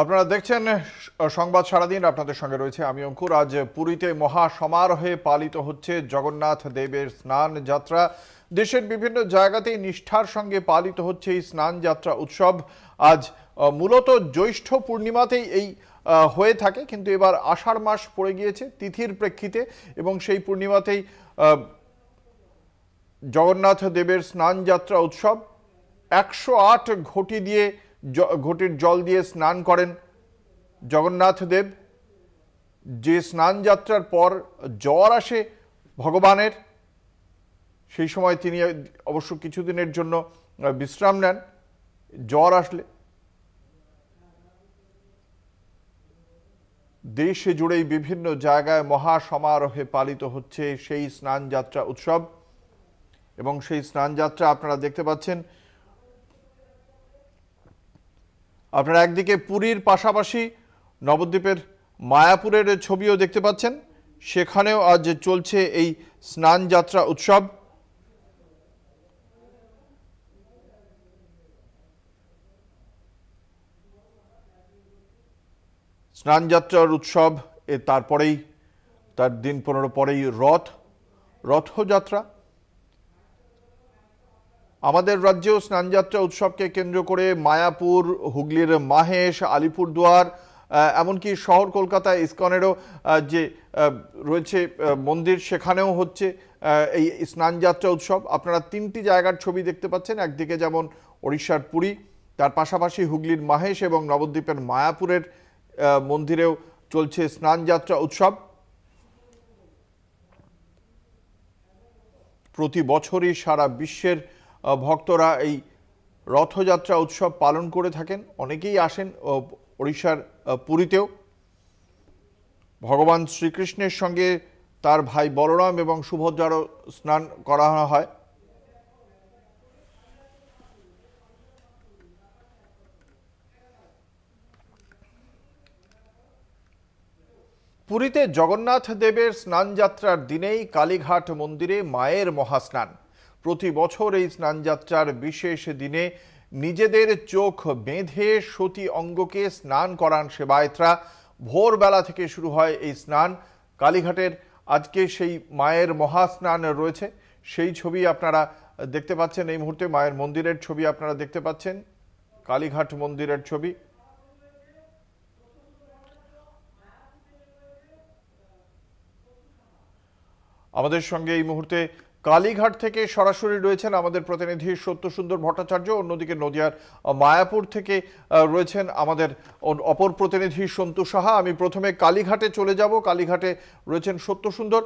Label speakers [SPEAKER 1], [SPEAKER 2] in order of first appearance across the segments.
[SPEAKER 1] আপনারা দেখছেন সংবাদ সারাদিন আপনাদের সঙ্গে রয়েছে আমি অঙ্কুর আজ পুরীতে মহাসমারোহে পালিত হচ্ছে জগন্নাথ দেবের স্নান যাত্রা দেশের বিভিন্ন জায়গাতেই নিষ্ঠার সঙ্গে পালিত হচ্ছে এই স্নান যাত্রা উৎসব আজ মূলত জ্যৈষ্ঠ পূর্ণিমাতেই এই হয়ে থাকে কিন্তু এবার আষাঢ় মাস পড়ে গিয়েছে তিথির প্রেক্ষিতে এবং সেই পূর্ণিমাতেই জগন্নাথ দেবের স্নান যাত্রা উৎসব একশো আট ঘটি দিয়ে ঘটির জল দিয়ে স্নান করেন জগন্নাথ দেব যে স্নান যাত্রার পর জ্বর আসে ভগবানের সেই সময় তিনি অবশ্য কিছুদিনের জন্য বিশ্রাম নেন জ্বর আসলে দেশে জুড়েই বিভিন্ন জায়গায় মহা সমারোহে পালিত হচ্ছে সেই স্নান যাত্রা উৎসব এবং সেই স্নান যাত্রা আপনারা দেখতে পাচ্ছেন আপনারা একদিকে পুরীর পাশাপাশি নবদ্বীপের মায়াপুরের ছবিও দেখতে পাচ্ছেন সেখানেও আজ চলছে এই স্নান যাত্রা উৎসব স্নানযাত্রার উৎসব এ তারপরেই তার দিন পনেরো পরেই রথ রথযাত্রা আমাদের রাজ্যেও স্নানযাত্রা উৎসবকে কেন্দ্র করে মায়াপুর হুগলির মাহেশ আলিপুরদুয়ার এমনকি শহর কলকাতা ইস্কনেরও যে রয়েছে মন্দির সেখানেও হচ্ছে এই স্নানযাত্রা উৎসব আপনারা তিনটি জায়গার ছবি দেখতে পাচ্ছেন একদিকে যেমন ওড়িশার পুরী তার পাশাপাশি হুগলির মাহেশ এবং নবদ্বীপের মায়াপুরের মন্দিরেও চলছে স্নানযাত্রা উৎসব প্রতি বছরই সারা বিশ্বের ভক্তরা এই রথযাত্রা উৎসব পালন করে থাকেন অনেকেই আসেন ওড়িশার পুরীতেও ভগবান শ্রীকৃষ্ণের সঙ্গে তার ভাই বলরাম এবং সুভদ্রারও স্নান করানো হয় পুরীতে জগন্নাথ দেবের স্নানযাত্রার দিনেই কালীঘাট মন্দিরে মায়ের মহাস্নান প্রতি বছর এই স্নানযাত্রার বিশেষ দিনে নিজেদের চোখ বেঁধে সতী অঙ্গকে স্নান করান সেবায়তরা ভোরবেলা থেকে শুরু হয় এই স্নান কালীঘাটের আজকে সেই মায়ের মহাস্নান রয়েছে সেই ছবি আপনারা দেখতে পাচ্ছেন এই মুহূর্তে মায়ের মন্দিরের ছবি আপনারা দেখতে পাচ্ছেন কালীঘাট মন্দিরের ছবি আমাদের সঙ্গে এই মুহূর্তে কালীঘাট থেকে সরাসরি রয়েছেন আমাদের প্রতিনিধি সত্যসুন্দর ভট্টাচার্য অন্যদিকে নদিয়ার মায়াপুর থেকে রয়েছেন আমাদের অপর প্রতিনিধি সন্তু সাহা আমি প্রথমে কালীঘাটে চলে যাব কালীঘাটে রয়েছেন সত্যসুন্দর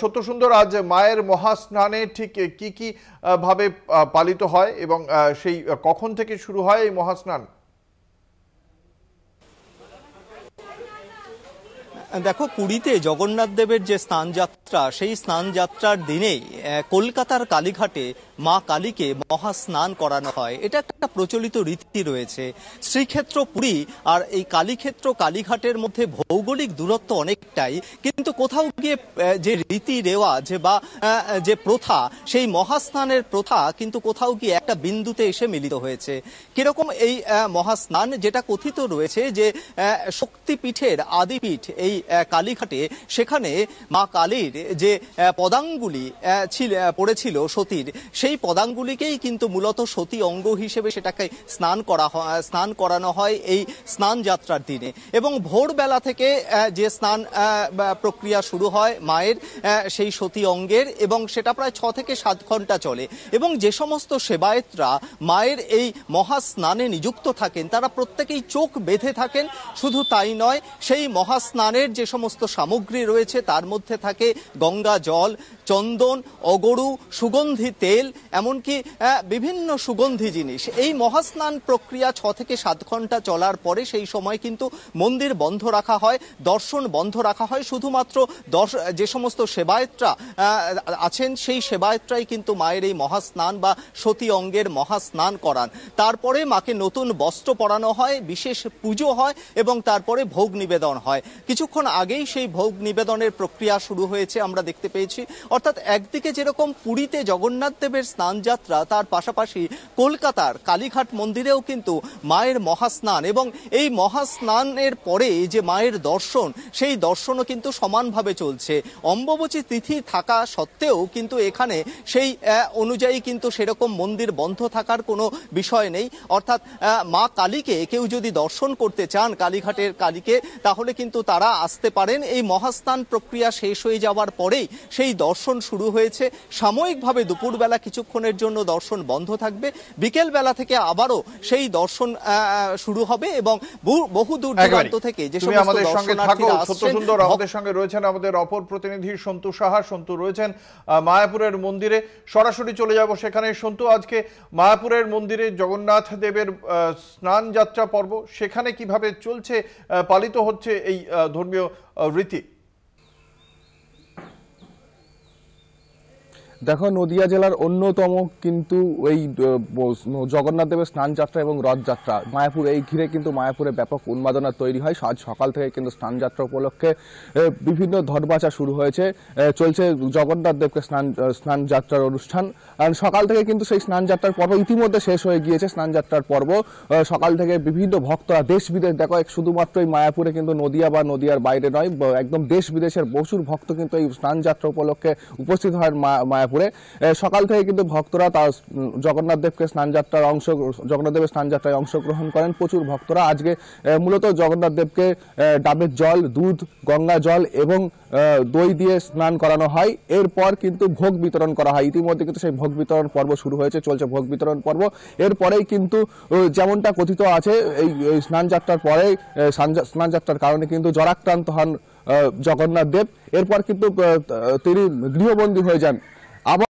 [SPEAKER 1] সত্যসুন্দর আজ মায়ের মহাস্নানে ঠিক কি কি ভাবে পালিত হয় এবং সেই কখন থেকে শুরু হয় এই মহাস্নান
[SPEAKER 2] দেখো পুরীতে জগন্নাথ দেবের যে স্নানযাত্রা সেই স্নানযাত্রার দিনেই কলকাতার কালীঘাটে মা কালীকে মহা স্নান করানো হয় এটা একটা প্রচলিত রীতি রয়েছে শ্রীক্ষেত্র পুরী আর এই কালীক্ষেত্র কালীঘাটের মধ্যে ভৌগোলিক দূরত্ব অনেকটাই কিন্তু কোথাও গিয়ে যে রীতি রেওয়াজ বা যে প্রথা সেই মহাস্নানের প্রথা কিন্তু কোথাও গিয়ে একটা বিন্দুতে এসে মিলিত হয়েছে কিরকম এই মহাস্নান যেটা কথিত রয়েছে যে শক্তিপীঠের আদিপীঠ এই কালীঘাটে সেখানে মা কালীর যে পদাঙ্গুলি ছিল পড়েছিল সতীর সেই পদাঙ্গুলিকেই কিন্তু মূলত সতী অঙ্গ হিসেবে সেটাকে স্নান করা হয় স্নান করানো হয় এই স্নান যাত্রার দিনে এবং ভোরবেলা থেকে যে স্নান প্রক্রিয়া শুরু হয় মায়ের সেই সতী অঙ্গের এবং সেটা প্রায় ছ থেকে সাত ঘন্টা চলে এবং যে সমস্ত সেবায়েতরা মায়ের এই মহা স্নানে নিযুক্ত থাকেন তারা প্রত্যেকেই চোখ বেঁধে থাকেন শুধু তাই নয় সেই মহাস্নানের যে সমস্ত সামগ্রী রয়েছে তার মধ্যে থাকে গঙ্গা জল চন্দন অগরু সুগন্ধি তেল এমনকি বিভিন্ন সুগন্ধি জিনিস এই মহাস্নান প্রক্রিয়া ছ থেকে সাত ঘন্টা চলার পরে সেই সময় কিন্তু মন্দির বন্ধ রাখা হয় দর্শন বন্ধ রাখা হয় শুধুমাত্র দর্শ যে সমস্ত সেবায়তরা আছেন সেই সেবায়তরাই কিন্তু মায়ের এই মহাস্নান বা সতী অঙ্গের মহাস্নান করান তারপরে মাকে নতুন বস্ত্র পরানো হয় বিশেষ পুজো হয় এবং তারপরে ভোগ নিবেদন হয় কিছুক্ষণ আগেই সেই ভোগ নিবেদনের প্রক্রিয়া শুরু হয়েছে আমরা দেখতে পেয়েছি অর্থাৎ একদিকে যেরকম পুরীতে জগন্নাথ দেবের স্নানযাত্রা তার পাশাপাশি কলকাতার কালীঘাট মন্দিরেও কিন্তু মায়ের মহাস্নান এবং এই মহাস্নানের পরে যে মায়ের দর্শন সেই দর্শনও কিন্তু সমানভাবে চলছে অম্ববচী তিথি থাকা সত্ত্বেও কিন্তু এখানে সেই অনুযায়ী কিন্তু সেরকম মন্দির বন্ধ থাকার কোনো বিষয় নেই অর্থাৎ মা কালীকে কেউ যদি দর্শন করতে চান কালীঘাটের কালীকে তাহলে কিন্তু তারা আসতে পারেন এই মহাস্নান প্রক্রিয়া শেষ হয়ে যাওয়ার পরেই সেই দর্শন দর্শন শুরু হয়েছে সাময়িকভাবে দুপুরবেলা কিছুক্ষণের জন্য দর্শন বন্ধ থাকবে বিকেলবেলা থেকে আবারও সেই দর্শন শুরু হবে এবং বহু দূর দূরান্ত থেকে যে আমাদের সঙ্গে থাকো ছোট সুন্দর
[SPEAKER 1] আমাদের সঙ্গে রয়েছেন আমাদের অপর প্রতিনিধি সন্তু সাহা সন্তু রয়েছেন মায়াপুরের মন্দিরে সরাসরি চলে যাব সেখানে সন্তু আজকে মায়াপুরের মন্দিরে জগন্নাথ দেবের স্নান যাত্রা পর্ব সেখানে কিভাবে চলছে পালিত হচ্ছে এই ধর্মীয় রীতি
[SPEAKER 3] দেখো নদিয়া জেলার অন্যতম কিন্তু এই জগন্নাথ দেবের স্নান যাত্রা এবং রথযাত্রা মায়াপুর এই ঘিরে কিন্তু মায়াপুরে ব্যাপক উন্মাদনা তৈরি হয় আজ সকাল থেকে কিন্তু স্নান যাত্রা উপলক্ষে বিভিন্ন ধরবাচা শুরু হয়েছে চলছে জগন্নাথ দেবকে স্নান স্নান যাত্রার অনুষ্ঠান সকাল থেকে কিন্তু সেই স্নান যাত্রার পর্ব ইতিমধ্যে শেষ হয়ে গিয়েছে স্নান যাত্রার পর্ব সকাল থেকে বিভিন্ন ভক্তরা দেশ বিদেশ দেখো শুধুমাত্র এই মায়াপুরে কিন্তু নদিয়া বা নদিয়ার বাইরে নয় একদম দেশ বিদেশের প্রচুর ভক্ত কিন্তু এই স্নান যাত্রা উপলক্ষে উপস্থিত হয় মায়াপুর মায়াপুরে সকাল থেকে কিন্তু ভক্তরা তার জগন্নাথ দেবকে স্নানযাত্রার অংশ জগন্নাথ দেবের স্নানযাত্রায় অংশগ্রহণ করেন প্রচুর ভক্তরা আজকে মূলত জগন্নাথ দেবকে ডাবের জল দুধ গঙ্গা জল এবং দই দিয়ে স্নান করানো হয় এরপর কিন্তু ভোগ বিতরণ করা হয় ইতিমধ্যে কিন্তু সেই ভোগ বিতরণ পর্ব শুরু হয়েছে চলছে ভোগ বিতরণ পর্ব এরপরেই কিন্তু যেমনটা কথিত আছে এই স্নানযাত্রার পরে স্নানযাত্রার কারণে কিন্তু জরাক্রান্ত হন জগন্নাথ দেব এরপর কিন্তু তিনি গৃহবন্দী হয়ে যান